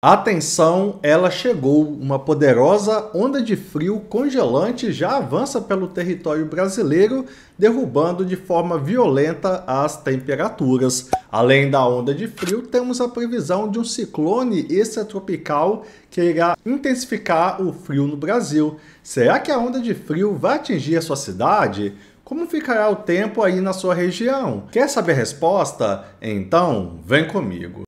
Atenção, ela chegou! Uma poderosa onda de frio congelante já avança pelo território brasileiro, derrubando de forma violenta as temperaturas. Além da onda de frio, temos a previsão de um ciclone extratropical que irá intensificar o frio no Brasil. Será que a onda de frio vai atingir a sua cidade? Como ficará o tempo aí na sua região? Quer saber a resposta? Então, vem comigo!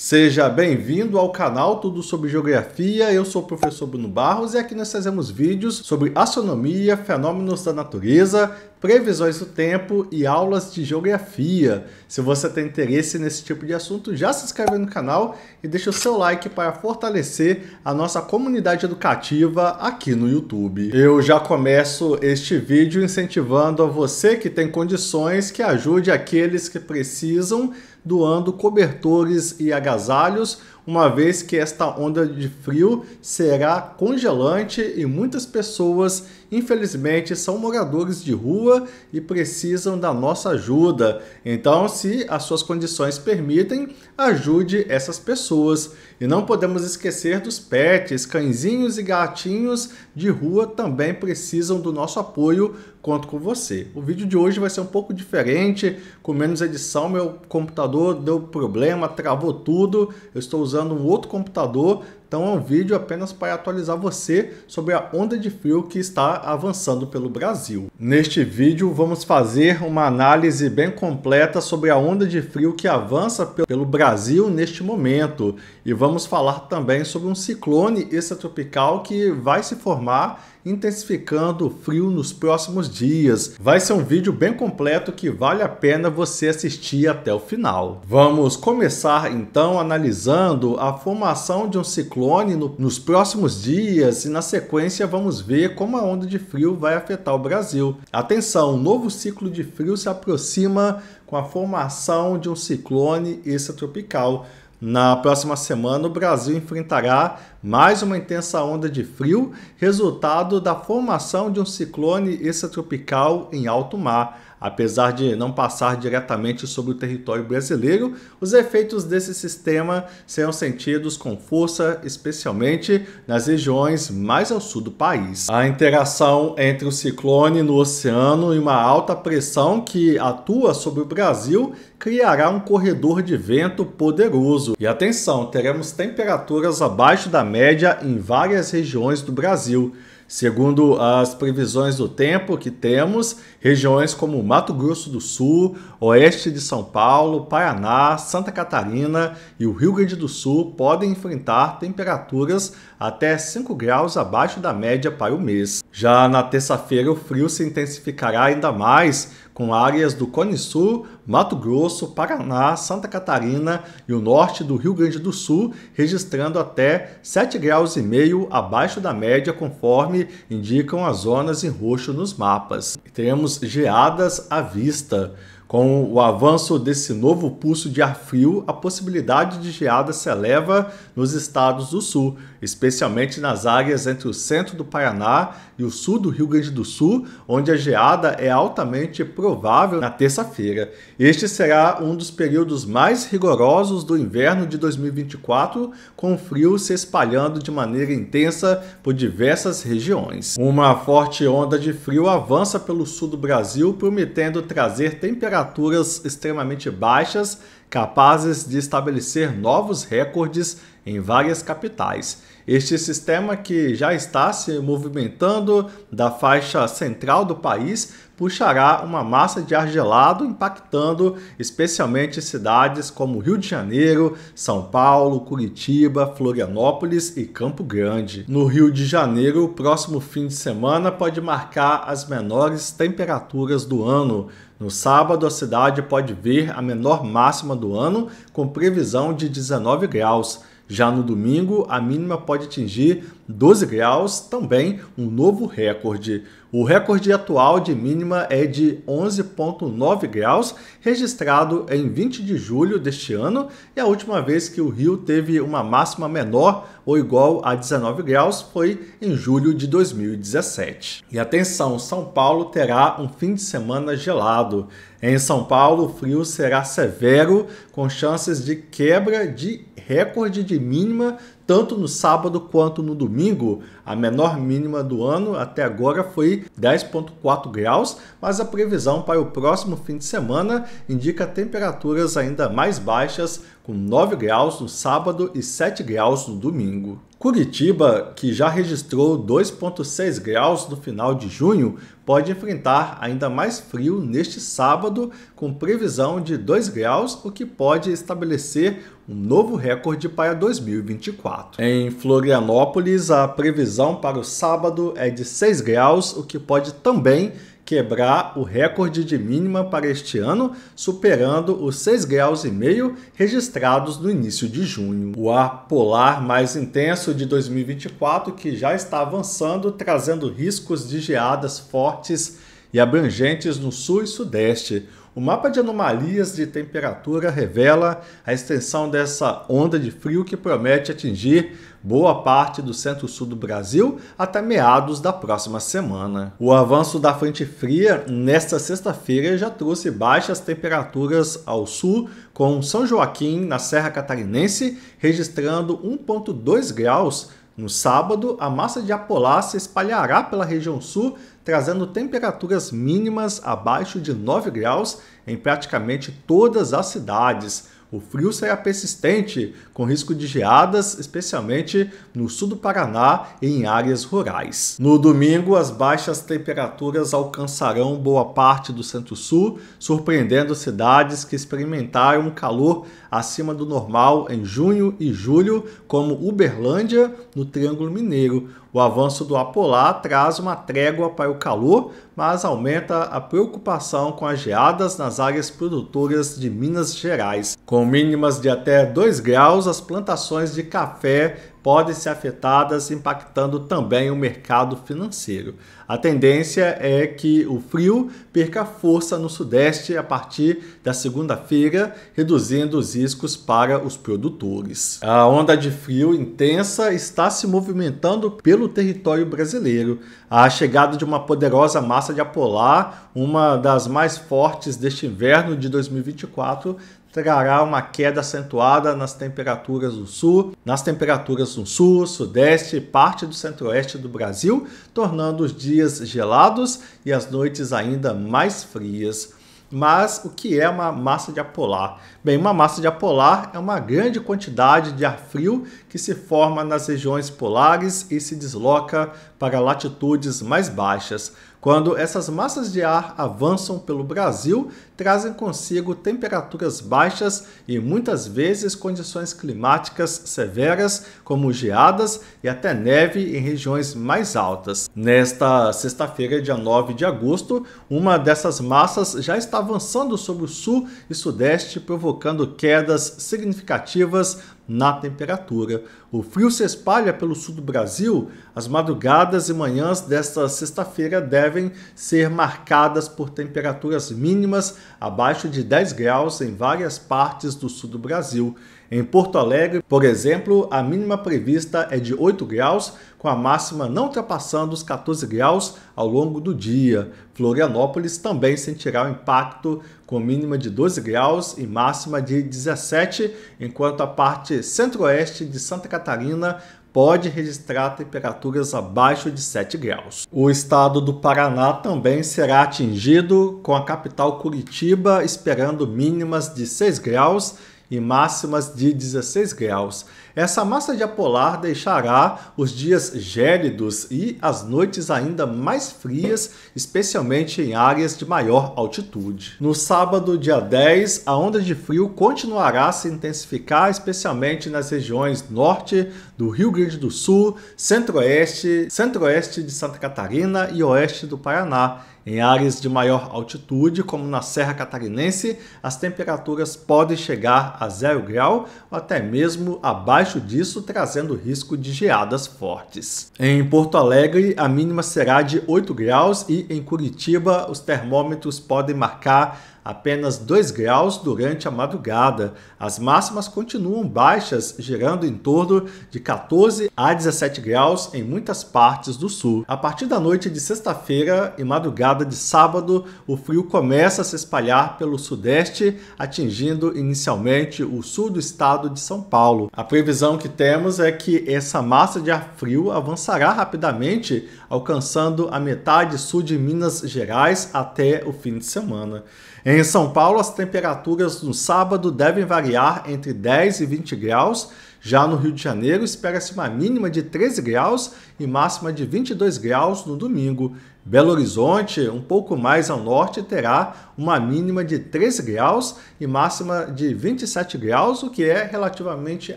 Seja bem-vindo ao canal Tudo sobre Geografia. Eu sou o professor Bruno Barros e aqui nós trazemos vídeos sobre astronomia, fenômenos da natureza, previsões do tempo e aulas de geografia. Se você tem interesse nesse tipo de assunto, já se inscreve no canal e deixa o seu like para fortalecer a nossa comunidade educativa aqui no YouTube. Eu já começo este vídeo incentivando a você que tem condições que ajude aqueles que precisam doando cobertores e agasalhos uma vez que esta onda de frio será congelante e muitas pessoas, infelizmente, são moradores de rua e precisam da nossa ajuda. Então, se as suas condições permitem, ajude essas pessoas. E não podemos esquecer dos pets, cãezinhos e gatinhos de rua também precisam do nosso apoio conto com você. O vídeo de hoje vai ser um pouco diferente, com menos edição, meu computador deu problema, travou tudo, eu estou usando um outro computador então é um vídeo apenas para atualizar você sobre a onda de frio que está avançando pelo Brasil. Neste vídeo vamos fazer uma análise bem completa sobre a onda de frio que avança pelo Brasil neste momento e vamos falar também sobre um ciclone extratropical que vai se formar intensificando o frio nos próximos dias. Vai ser um vídeo bem completo que vale a pena você assistir até o final. Vamos começar então analisando a formação de um ciclone ciclone no, nos próximos dias e na sequência vamos ver como a onda de frio vai afetar o Brasil. Atenção, um novo ciclo de frio se aproxima com a formação de um ciclone extratropical. Na próxima semana, o Brasil enfrentará mais uma intensa onda de frio, resultado da formação de um ciclone extratropical em alto mar. Apesar de não passar diretamente sobre o território brasileiro, os efeitos desse sistema serão sentidos com força, especialmente nas regiões mais ao sul do país. A interação entre o ciclone no oceano e uma alta pressão que atua sobre o Brasil criará um corredor de vento poderoso. E atenção, teremos temperaturas abaixo da média em várias regiões do Brasil. Segundo as previsões do tempo que temos, regiões como Mato Grosso do Sul, oeste de São Paulo, Paraná, Santa Catarina e o Rio Grande do Sul podem enfrentar temperaturas até 5 graus abaixo da média para o mês. Já na terça-feira, o frio se intensificará ainda mais, com áreas do Cone Sul, Mato Grosso, Paraná, Santa Catarina e o norte do Rio Grande do Sul, registrando até 7,5 graus e meio abaixo da média, conforme indicam as zonas em roxo nos mapas. E teremos geadas à vista. Com o avanço desse novo pulso de ar frio, a possibilidade de geada se eleva nos estados do sul, especialmente nas áreas entre o centro do Paraná e o sul do Rio Grande do Sul, onde a geada é altamente provável na terça-feira. Este será um dos períodos mais rigorosos do inverno de 2024, com o frio se espalhando de maneira intensa por diversas regiões. Uma forte onda de frio avança pelo sul do Brasil, prometendo trazer temperaturas temperaturas extremamente baixas, capazes de estabelecer novos recordes em várias capitais. Este sistema que já está se movimentando da faixa central do país puxará uma massa de ar gelado, impactando especialmente cidades como Rio de Janeiro, São Paulo, Curitiba, Florianópolis e Campo Grande. No Rio de Janeiro, o próximo fim de semana pode marcar as menores temperaturas do ano. No sábado, a cidade pode ver a menor máxima do ano, com previsão de 19 graus. Já no domingo, a mínima pode atingir 12 graus, também um novo recorde. O recorde atual de mínima é de 11,9 graus, registrado em 20 de julho deste ano, e a última vez que o Rio teve uma máxima menor ou igual a 19 graus foi em julho de 2017. E atenção, São Paulo terá um fim de semana gelado. Em São Paulo, o frio será severo, com chances de quebra de recorde de mínima tanto no sábado quanto no domingo. A menor mínima do ano até agora foi 10,4 graus, mas a previsão para o próximo fim de semana indica temperaturas ainda mais baixas, com 9 graus no sábado e 7 graus no domingo. Curitiba, que já registrou 2,6 graus no final de junho, pode enfrentar ainda mais frio neste sábado, com previsão de 2 graus, o que pode estabelecer um novo recorde para 2024. Em Florianópolis, a previsão para o sábado é de 6 graus, o que pode também quebrar o recorde de mínima para este ano, superando os 6 graus e meio registrados no início de junho. O ar polar mais intenso de 2024 que já está avançando, trazendo riscos de geadas fortes e abrangentes no sul e sudeste. O mapa de anomalias de temperatura revela a extensão dessa onda de frio que promete atingir boa parte do centro-sul do Brasil até meados da próxima semana. O avanço da frente fria nesta sexta-feira já trouxe baixas temperaturas ao sul, com São Joaquim, na Serra Catarinense, registrando 1,2 graus no sábado, a massa de apolá se espalhará pela região sul, trazendo temperaturas mínimas abaixo de 9 graus em praticamente todas as cidades. O frio será persistente, com risco de geadas, especialmente no sul do Paraná e em áreas rurais. No domingo, as baixas temperaturas alcançarão boa parte do centro-sul, surpreendendo cidades que experimentaram um calor acima do normal em junho e julho, como Uberlândia, no Triângulo Mineiro, o avanço do apolar traz uma trégua para o calor, mas aumenta a preocupação com as geadas nas áreas produtoras de Minas Gerais. Com mínimas de até 2 graus, as plantações de café podem ser afetadas, impactando também o mercado financeiro. A tendência é que o frio perca força no Sudeste a partir da segunda-feira, reduzindo os riscos para os produtores. A onda de frio intensa está se movimentando pelo território brasileiro. A chegada de uma poderosa massa de apolar, uma das mais fortes deste inverno de 2024, trará uma queda acentuada nas temperaturas do sul, nas temperaturas do sul, sudeste e parte do centro-oeste do Brasil, tornando os dias gelados e as noites ainda mais frias. Mas o que é uma massa de apolar? Bem, uma massa de polar é uma grande quantidade de ar frio que se forma nas regiões polares e se desloca para latitudes mais baixas. Quando essas massas de ar avançam pelo Brasil, trazem consigo temperaturas baixas e muitas vezes condições climáticas severas, como geadas e até neve em regiões mais altas. Nesta sexta-feira, dia 9 de agosto, uma dessas massas já está avançando sobre o sul e sudeste, provocando provocando quedas significativas na temperatura. O frio se espalha pelo sul do Brasil. As madrugadas e manhãs desta sexta-feira devem ser marcadas por temperaturas mínimas abaixo de 10 graus em várias partes do sul do Brasil. Em Porto Alegre, por exemplo, a mínima prevista é de 8 graus, com a máxima não ultrapassando os 14 graus ao longo do dia. Florianópolis também sentirá o impacto com mínima de 12 graus e máxima de 17, enquanto a parte centro-oeste de Santa Catarina pode registrar temperaturas abaixo de 7 graus. O estado do Paraná também será atingido, com a capital Curitiba esperando mínimas de 6 graus e máximas de 16 graus. Essa massa de polar deixará os dias gélidos e as noites ainda mais frias, especialmente em áreas de maior altitude. No sábado, dia 10, a onda de frio continuará a se intensificar, especialmente nas regiões norte do Rio Grande do Sul, centro-oeste, centro-oeste de Santa Catarina e oeste do Paraná em áreas de maior altitude, como na Serra Catarinense, as temperaturas podem chegar a zero grau ou até mesmo abaixo disso, trazendo risco de geadas fortes. Em Porto Alegre, a mínima será de 8 graus e em Curitiba, os termômetros podem marcar apenas 2 graus durante a madrugada. As máximas continuam baixas, gerando em torno de 14 a 17 graus em muitas partes do sul. A partir da noite de sexta-feira e madrugada de sábado, o frio começa a se espalhar pelo sudeste, atingindo inicialmente o sul do estado de São Paulo. A previsão que temos é que essa massa de ar frio avançará rapidamente, alcançando a metade sul de Minas Gerais até o fim de semana. Em São Paulo, as temperaturas no sábado devem variar entre 10 e 20 graus. Já no Rio de Janeiro, espera-se uma mínima de 13 graus e máxima de 22 graus no domingo. Belo Horizonte, um pouco mais ao norte, terá uma mínima de 13 graus e máxima de 27 graus, o que é relativamente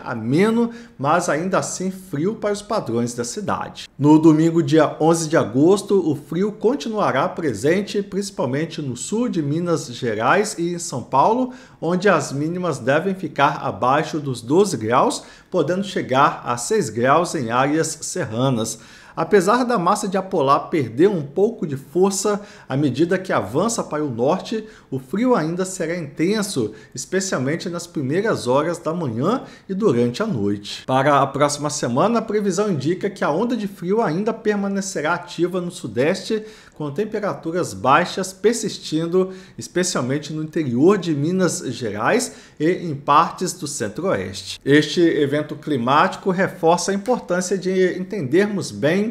ameno, mas ainda assim frio para os padrões da cidade. No domingo, dia 11 de agosto, o frio continuará presente, principalmente no sul de Minas Gerais e em São Paulo, onde as mínimas devem ficar abaixo dos 12 graus, podendo chegar a 6 graus em áreas serranas. Apesar da massa de apolar perder um pouco de força à medida que avança para o norte, o frio ainda será intenso, especialmente nas primeiras horas da manhã e durante a noite. Para a próxima semana, a previsão indica que a onda de frio ainda permanecerá ativa no sudeste, com temperaturas baixas persistindo, especialmente no interior de Minas Gerais e em partes do centro-oeste. Este evento climático reforça a importância de entendermos bem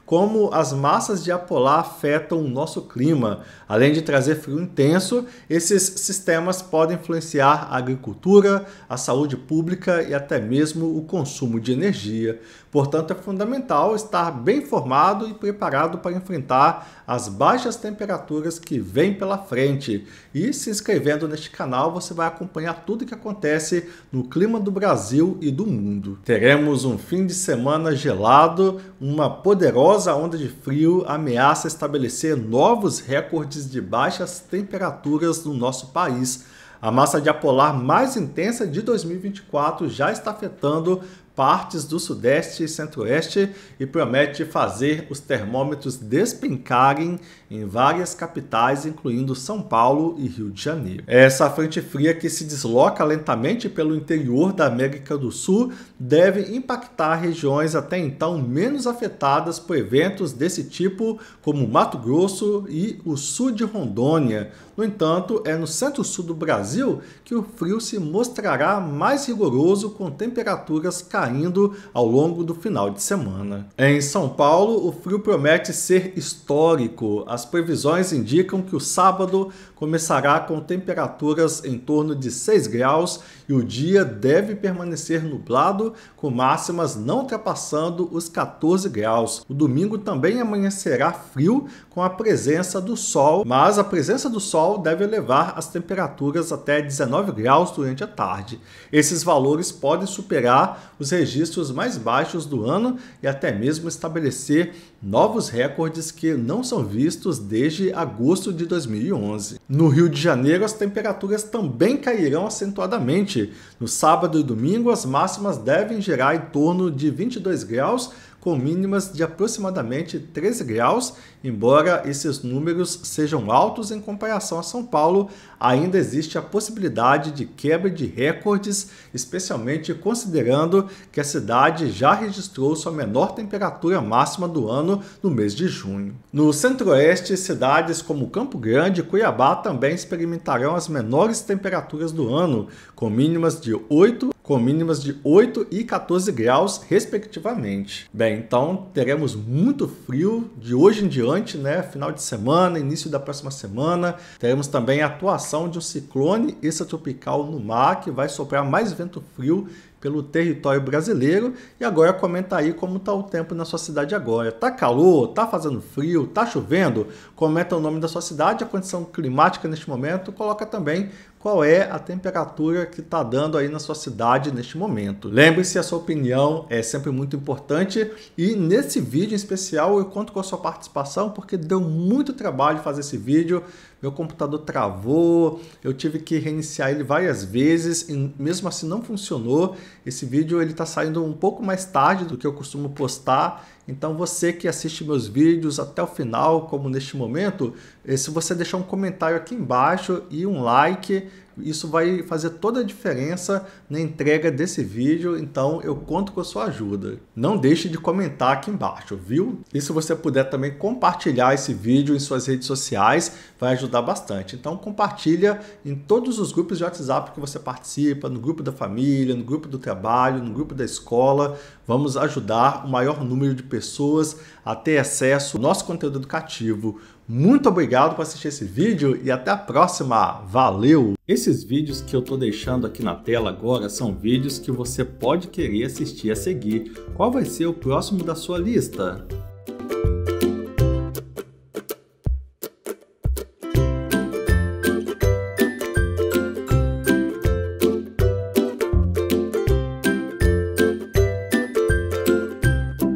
como as massas de apolar afetam o nosso clima. Além de trazer frio intenso, esses sistemas podem influenciar a agricultura, a saúde pública e até mesmo o consumo de energia. Portanto, é fundamental estar bem informado e preparado para enfrentar as baixas temperaturas que vêm pela frente. E se inscrevendo neste canal, você vai acompanhar tudo o que acontece no clima do Brasil e do mundo. Teremos um fim de semana gelado, uma poderosa após a onda de frio, ameaça estabelecer novos recordes de baixas temperaturas no nosso país. A massa de apolar mais intensa de 2024 já está afetando partes do Sudeste e Centro-Oeste e promete fazer os termômetros despencarem em várias capitais, incluindo São Paulo e Rio de Janeiro. É essa frente fria que se desloca lentamente pelo interior da América do Sul deve impactar regiões até então menos afetadas por eventos desse tipo, como Mato Grosso e o sul de Rondônia. No entanto, é no centro-sul do Brasil que o frio se mostrará mais rigoroso, com temperaturas caindo ao longo do final de semana. Em São Paulo, o frio promete ser histórico. As as previsões indicam que o sábado começará com temperaturas em torno de 6 graus e o dia deve permanecer nublado, com máximas não ultrapassando os 14 graus. O domingo também amanhecerá frio com a presença do sol, mas a presença do sol deve elevar as temperaturas até 19 graus durante a tarde. Esses valores podem superar os registros mais baixos do ano e até mesmo estabelecer novos recordes que não são vistos registros desde agosto de 2011. No Rio de Janeiro, as temperaturas também cairão acentuadamente. No sábado e domingo, as máximas devem gerar em torno de 22 graus, com mínimas de aproximadamente 13 graus, embora esses números sejam altos em comparação a São Paulo, ainda existe a possibilidade de quebra de recordes, especialmente considerando que a cidade já registrou sua menor temperatura máxima do ano no mês de junho. No centro-oeste, cidades como Campo Grande e Cuiabá também experimentarão as menores temperaturas do ano, com mínimas de 8 com mínimas de 8 e 14 graus, respectivamente. Bem, então teremos muito frio de hoje em diante, né? Final de semana, início da próxima semana. Teremos também a atuação formação de um ciclone extratropical no mar, que vai soprar mais vento frio pelo território brasileiro. E agora comenta aí como está o tempo na sua cidade agora. Tá calor? Tá fazendo frio? Tá chovendo? Comenta o nome da sua cidade, a condição climática neste momento. Coloca também qual é a temperatura que está dando aí na sua cidade neste momento. Lembre-se, a sua opinião é sempre muito importante. E nesse vídeo em especial eu conto com a sua participação porque deu muito trabalho fazer esse vídeo meu computador travou, eu tive que reiniciar ele várias vezes e mesmo assim não funcionou. Esse vídeo ele está saindo um pouco mais tarde do que eu costumo postar, então você que assiste meus vídeos até o final, como neste momento, eh, se você deixar um comentário aqui embaixo e um like, isso vai fazer toda a diferença na entrega desse vídeo, então eu conto com a sua ajuda. Não deixe de comentar aqui embaixo, viu? E se você puder também compartilhar esse vídeo em suas redes sociais, vai ajudar bastante. Então compartilha em todos os grupos de WhatsApp que você participa, no grupo da família, no grupo do trabalho, no grupo da escola. Vamos ajudar o maior número de pessoas a ter acesso ao nosso conteúdo educativo muito obrigado por assistir esse vídeo e até a próxima. Valeu! Esses vídeos que eu estou deixando aqui na tela agora são vídeos que você pode querer assistir a seguir. Qual vai ser o próximo da sua lista?